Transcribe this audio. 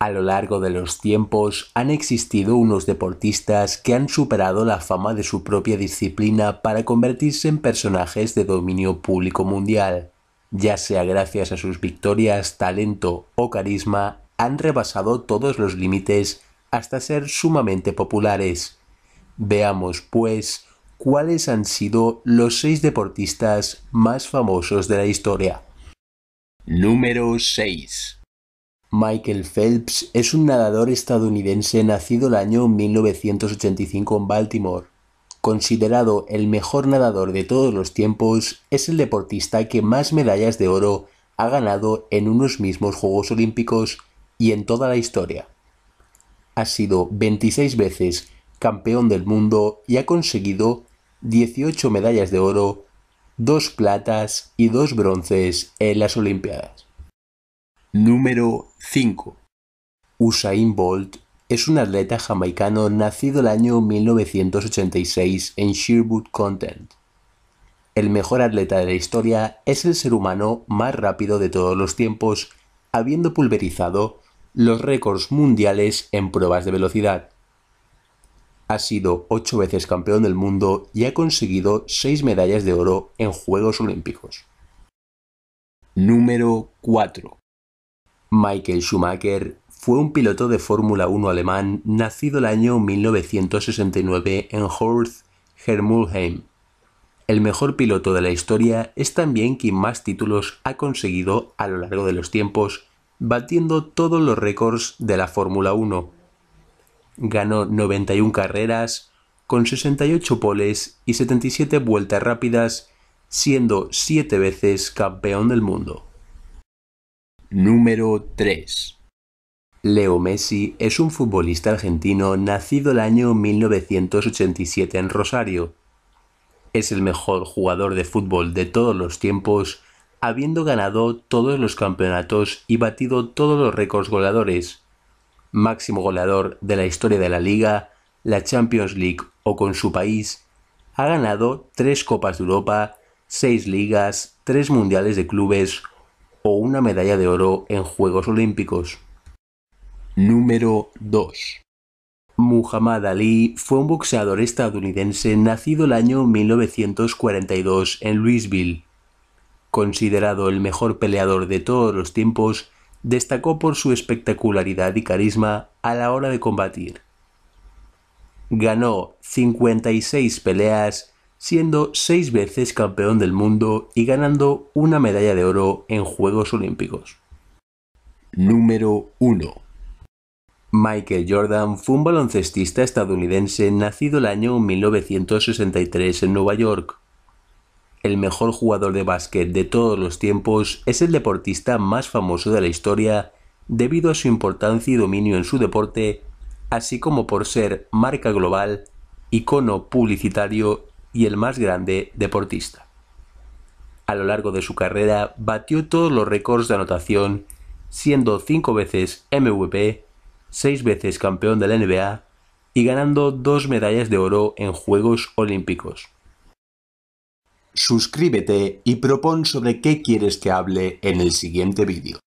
A lo largo de los tiempos han existido unos deportistas que han superado la fama de su propia disciplina para convertirse en personajes de dominio público mundial. Ya sea gracias a sus victorias, talento o carisma, han rebasado todos los límites hasta ser sumamente populares. Veamos, pues, cuáles han sido los seis deportistas más famosos de la historia. Número 6. Michael Phelps es un nadador estadounidense nacido el año 1985 en Baltimore. Considerado el mejor nadador de todos los tiempos, es el deportista que más medallas de oro ha ganado en unos mismos Juegos Olímpicos y en toda la historia. Ha sido 26 veces campeón del mundo y ha conseguido 18 medallas de oro, dos platas y dos bronces en las Olimpiadas. Número 5. Usain Bolt es un atleta jamaicano nacido el año 1986 en Sherwood Content. El mejor atleta de la historia es el ser humano más rápido de todos los tiempos, habiendo pulverizado los récords mundiales en pruebas de velocidad. Ha sido ocho veces campeón del mundo y ha conseguido seis medallas de oro en Juegos Olímpicos. Número 4. Michael Schumacher fue un piloto de Fórmula 1 alemán nacido el año 1969 en Horst, Hermulheim. El mejor piloto de la historia es también quien más títulos ha conseguido a lo largo de los tiempos, batiendo todos los récords de la Fórmula 1. Ganó 91 carreras, con 68 poles y 77 vueltas rápidas, siendo 7 veces campeón del mundo. Número 3. Leo Messi es un futbolista argentino nacido el año 1987 en Rosario. Es el mejor jugador de fútbol de todos los tiempos, habiendo ganado todos los campeonatos y batido todos los récords goleadores. Máximo goleador de la historia de la liga, la Champions League o con su país, ha ganado tres Copas de Europa, seis ligas, tres Mundiales de Clubes, una medalla de oro en Juegos Olímpicos. Número 2. Muhammad Ali fue un boxeador estadounidense nacido el año 1942 en Louisville. Considerado el mejor peleador de todos los tiempos, destacó por su espectacularidad y carisma a la hora de combatir. Ganó 56 peleas siendo seis veces campeón del mundo y ganando una medalla de oro en Juegos Olímpicos. Número 1. Michael Jordan fue un baloncestista estadounidense nacido el año 1963 en Nueva York. El mejor jugador de básquet de todos los tiempos es el deportista más famoso de la historia debido a su importancia y dominio en su deporte, así como por ser marca global, icono publicitario y el más grande deportista. A lo largo de su carrera batió todos los récords de anotación, siendo cinco veces MVP, seis veces campeón de la NBA y ganando dos medallas de oro en Juegos Olímpicos. Suscríbete y propon sobre qué quieres que hable en el siguiente vídeo.